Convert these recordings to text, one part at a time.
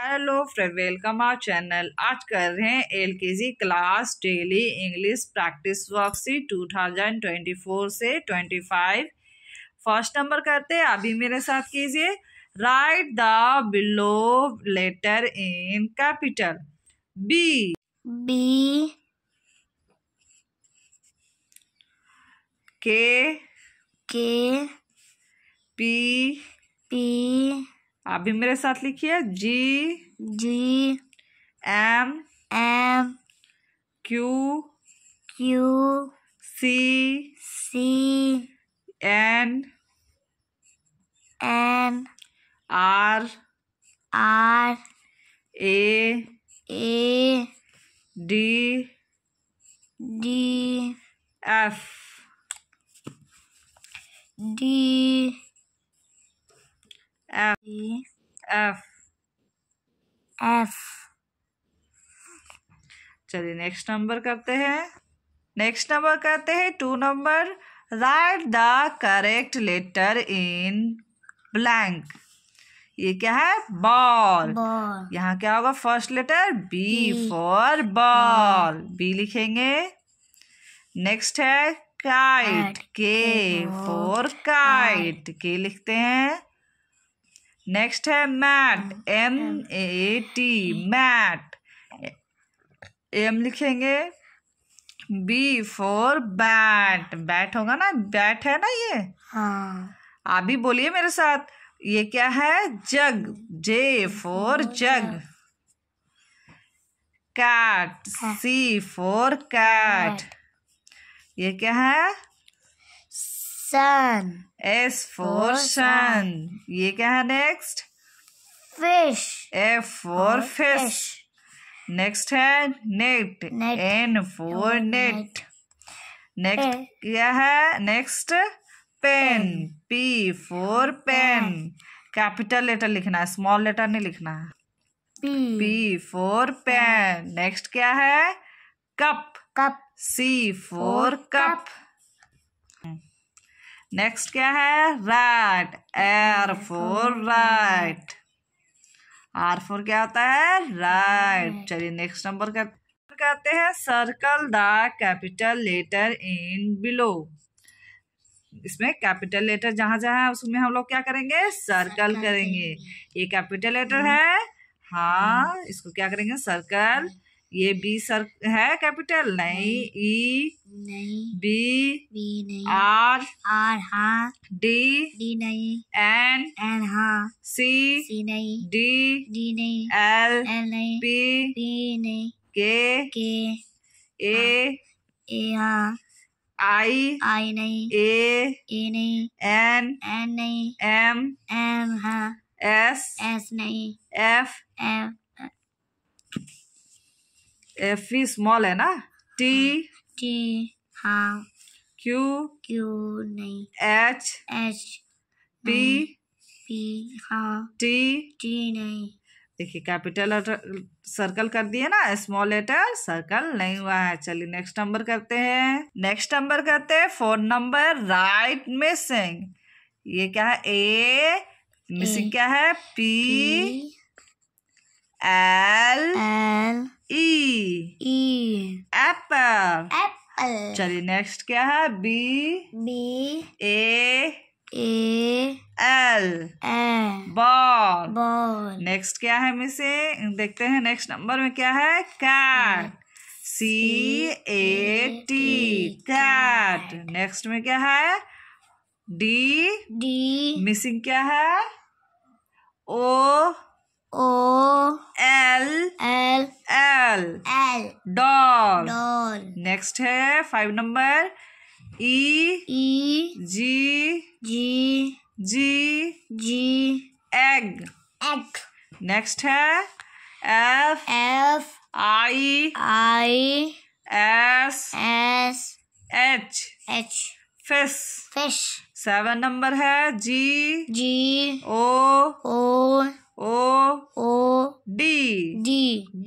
Hello friend welcome our channel आज कर रहे हैं LKG class daily English practice worksheet 2024 से 25 फर्स्ट नंबर करते हैं अभी मेरे साथ कीजिए right the below letter in capital B B K K P P आप भी मेरे साथ लिखिए G G M M Q Q C C N N R R A A D D F D F F F चलिए next number करते हैं next number करते हैं two number right the correct letter in blank ये क्या है ball यहाँ क्या होगा first letter B for ball B लिखेंगे नेक्स्ट है kite K for kite K लिखते हैं नेक्स्ट है mat M A T mat M लिखेंगे बी फोर बैट बैट होगा ना बैट है ना ये हाँ अभी बोलिए मेरे साथ ये क्या है jug J for jug cat C for cat ये क्या है सन एस फॉर सन ये क्या है next fish F for fish next है net N for net next क्या है next pen P for pen capital letter लिखना है स्मॉल लेटर नहीं लिखना है पी फोर पेन नेक्स्ट क्या है cup cup C for cup next क्या है रैट एर फोर राइट आर फोर क्या होता है राइट चलिए नेक्स्ट नंबर कहते हैं circle the capital letter in below इसमें कैपिटल लेटर जहां जहां है उसमें हम लोग क्या करेंगे सर्कल करेंगे ये कैपिटल लेटर हम्म। है हाँ हम्म। इसको क्या करेंगे सर्कल ये बी सर है कैपिटल नहीं ई नहीं बी e? बी नहीं आर आर हाँ डी डी नहीं एन एन हाँ सी सी नहीं डी डी नहीं एल एल नहीं पी पी नहीं के के ए ए हाँ आई आई हाँ। नहीं ए ए नहीं एन एन नहीं एम एम हाँ एस एस नहीं F F F E small है ना टी टी हाँ क्यू क्यू नहीं एच एच पी पी हाँ टी टी नहीं देखिए कैपिटल सर्कल कर दिए ना स्मॉल लेटर सर्कल नहीं हुआ है चलिए नेक्स्ट नंबर करते हैं नेक्स्ट नंबर करते हैं फोर नंबर राइट मिसिंग ये क्या है ए मिसिंग क्या है P, P L L E E apple apple चलिए नेक्स्ट क्या है B B A A L A ball ball next क्या है मिसे देखते हैं नेक्स्ट नंबर में क्या है cat C A T cat next में क्या है डी डी मिसिंग क्या है O O L L L L doll doll next है five number E E G G G G egg egg next है F F I I S S H H fish fish seven number है G G O O O O D D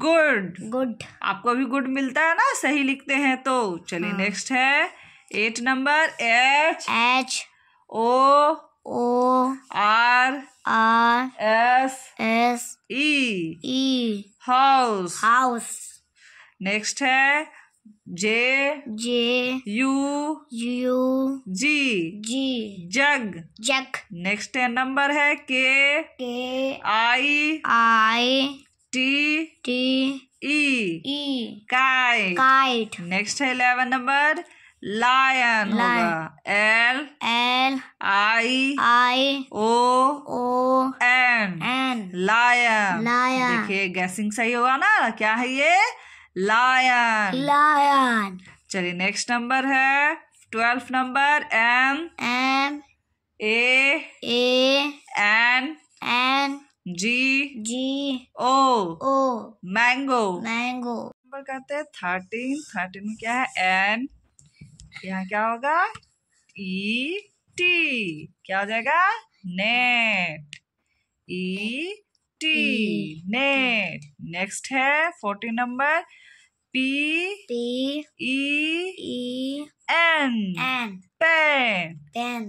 good good आपको भी good मिलता है ना सही लिखते हैं तो चलिए नेक्स्ट हाँ। है eight number H H O O R R S S E E house house next है J J U U G G jug jug next number है K K I I T T E E kite kite next है eleven number lion होगा L L I I O O N N lion lion देखिए guessing सही होगा ना क्या है ये लायन लायन चलिए नेक्स्ट नंबर है twelve number M M A A N N G G O O mango mango number कहते हैं थर्टीन थर्टीन में क्या है एन यहाँ क्या होगा ई e. टी क्या हो जाएगा net E T net next है fourteen number P P E E N N pen pen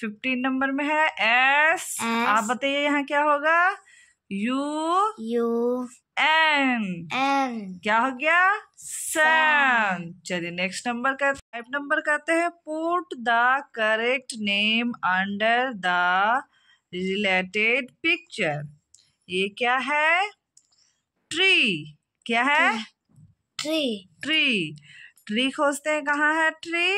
fifteen number में है एस आप बताइए यहाँ क्या होगा यू यू एन एन क्या हो गया सैन चलिए नेक्स्ट नंबर का फाइव नंबर कहते हैं put the correct name under the related picture ये क्या है ट्री क्या है ट्री ट्री ट्री खोजते हैं कहाँ है ट्री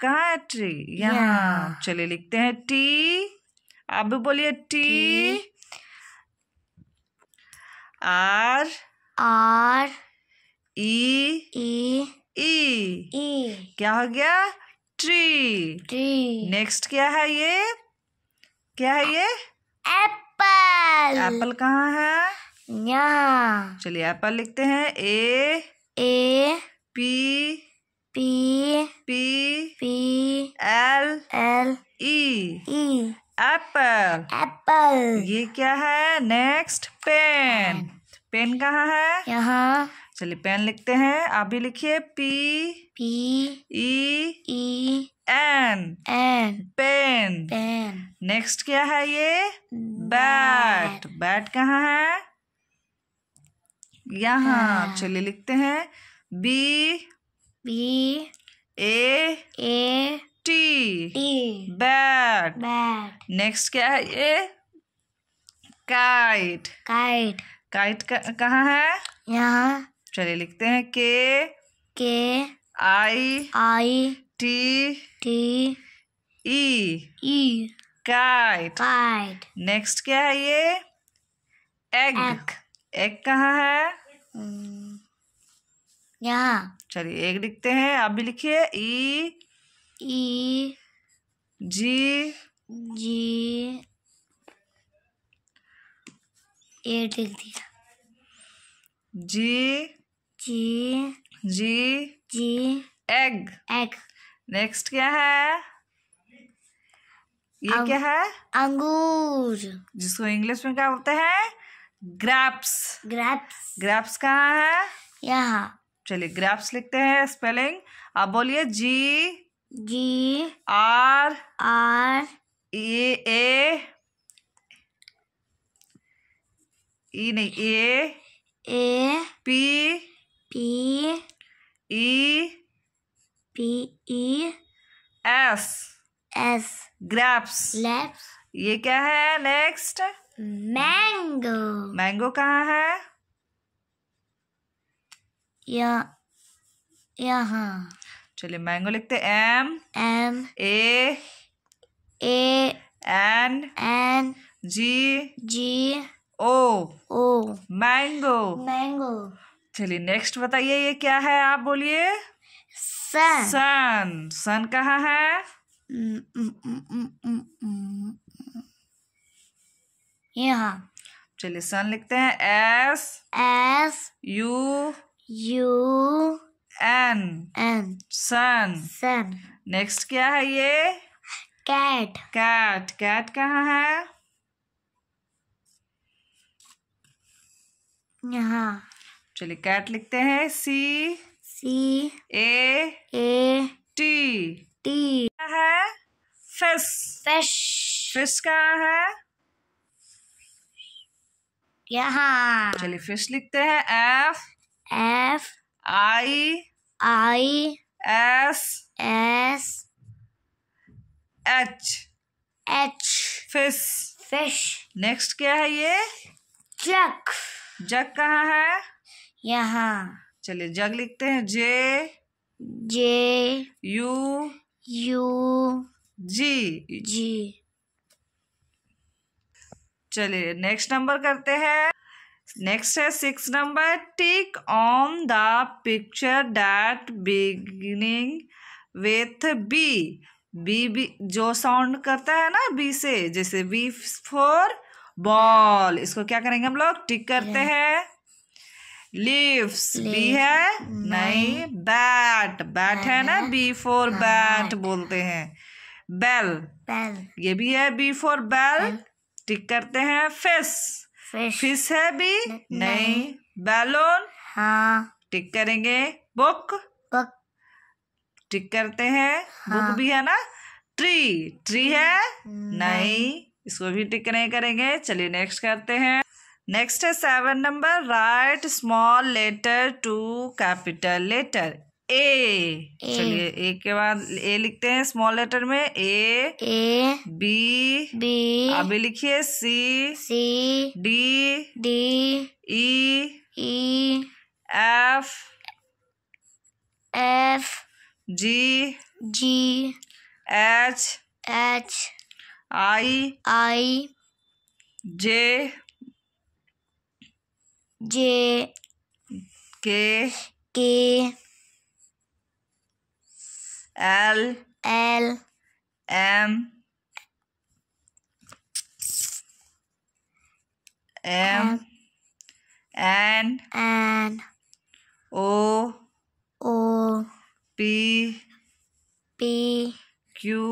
कहाँ है ट्री यहाँ चलिए लिखते हैं टी आप भी बोलिए T R R E E E E क्या हो गया ट्री ट्री नेक्स्ट क्या है ये क्या है ये एप्पल एप्पल कहाँ है या चलिए एप्पल लिखते हैं A A P P P P L L E E apple apple ये क्या है नेक्स्ट पेन पेन कहाँ है यहाँ चलिए पेन लिखते हैं आप भी लिखिए P P E E N N pen pen next क्या है ये बैट बैट कहाँ है यहाँ हाँ। चलिए लिखते हैं B B A A T T bat bat next क्या है ये काइट काइट काइट कहाँ है यहाँ चलिए लिखते हैं K K I I T T E E kite kite next क्या है ये एग, एग. एक कहाँ है हम्म, यहाँ चलिए एक लिखते हैं आप भी लिखिए ई ई जी जी एट लिख दिया G G G G egg egg next क्या है ये क्या है अंगूर जिसको इंग्लिश में क्या बोलते हैं ग्रैप्स ग्रैप्स ग्रैप्स कहाँ है यहाँ चलिए ग्रैप्स लिखते हैं स्पेलिंग आप बोलिए जी जी are R A A E नहीं A A P P E P E S S grapes grapes ये क्या है नेक्स्ट मैंगो मैंगो कहाँ है या चलिए मैंगो लिखते M M A A N N G G O O mango mango चलिए नेक्स्ट बताइए ये क्या है आप बोलिए सन सन सन कहाँ है mm, mm, mm, यहाँ चलिए सन लिखते हैं S S U U N N sun sun next क्या है ये कैट कैट कैट कहाँ है यहाँ चलिए कैट लिखते हैं C C A A T T है फिश फिश फिश कहाँ है यहाँ चलिए फिश लिखते हैं F F I I S S H H fish fish next क्या है ये जग जग कहा है यहाँ चलिए जग लिखते हैं जे जे यू यू जी जी चलिए नेक्स्ट नंबर करते हैं नेक्स्ट है six number tick on the picture that beginning with B B B जो साउंड करता है ना बी से जैसे बी फॉर बॉल इसको क्या करेंगे हम लोग टिक करते हैं लीव्स बी है नहीं बैट बैट है ना बी फॉर बैट बोलते हैं बेल बेल ये भी है बी फॉर बेल टिक करते हैं फिश फिश है भी नहीं, बैलून हाँ टिक करेंगे बुक बुक टिक करते हैं हाँ। बुक भी है ना ट्री ट्री है नहीं। इसको भी टिक नहीं करेंगे चलिए नेक्स्ट करते हैं नेक्स्ट है seven number write small letter to capital letter A चलिए ए के बाद ए लिखते हैं स्मॉल लेटर में ए ए बी बी अभी लिखिए C C D D E E F F G G H H I I J J K K L L M M N N O O P P Q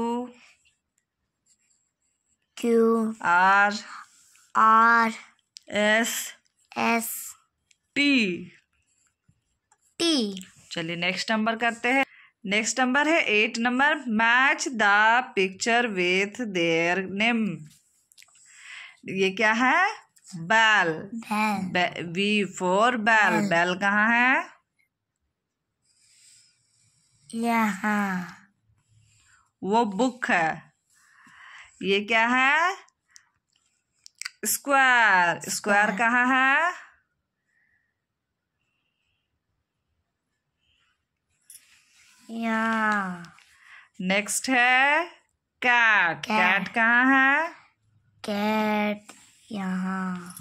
Q R R S S T T चलिए next number करते हैं next number है eight number match the picture with their name ये क्या है बैल we four बैल बैल कहाँ है यहाँ वो बुक है ये क्या है स्क्वायर स्क्वायर कहाँ है या नेक्स्ट है कैट कैट कहाँ है कैट यहाँ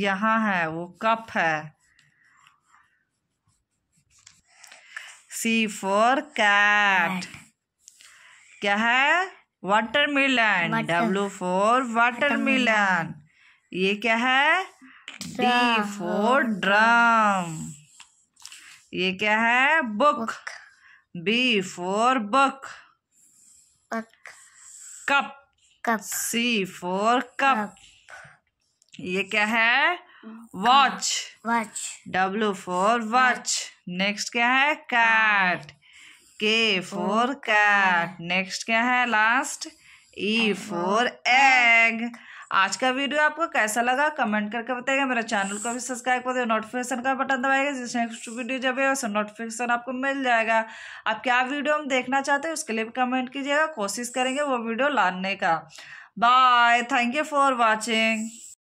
यहाँ है वो कप है सी फोर कैट क्या है watermelon W for watermelon ये क्या है डी फोर ड्रम ये क्या है book, book. B for book. Buck. Cup. Cup. C for cup. cup. ये क्या है watch watch W for watch next क्या है कैट के फॉर कैट नेक्स्ट क्या है लास्ट ई फॉर एग आज का वीडियो आपको कैसा लगा कमेंट करके बताएगा मेरा चैनल को भी सब्सक्राइब कर दिया नोटिफिकेशन का बटन दबाएगा जिससे नेक्स्ट वीडियो जब है उससे नोटिफिकेशन आपको मिल जाएगा आप क्या वीडियो हम देखना चाहते हैं उसके लिए भी कमेंट कीजिएगा कोशिश करेंगे वो वीडियो लाने का bye thank you for watching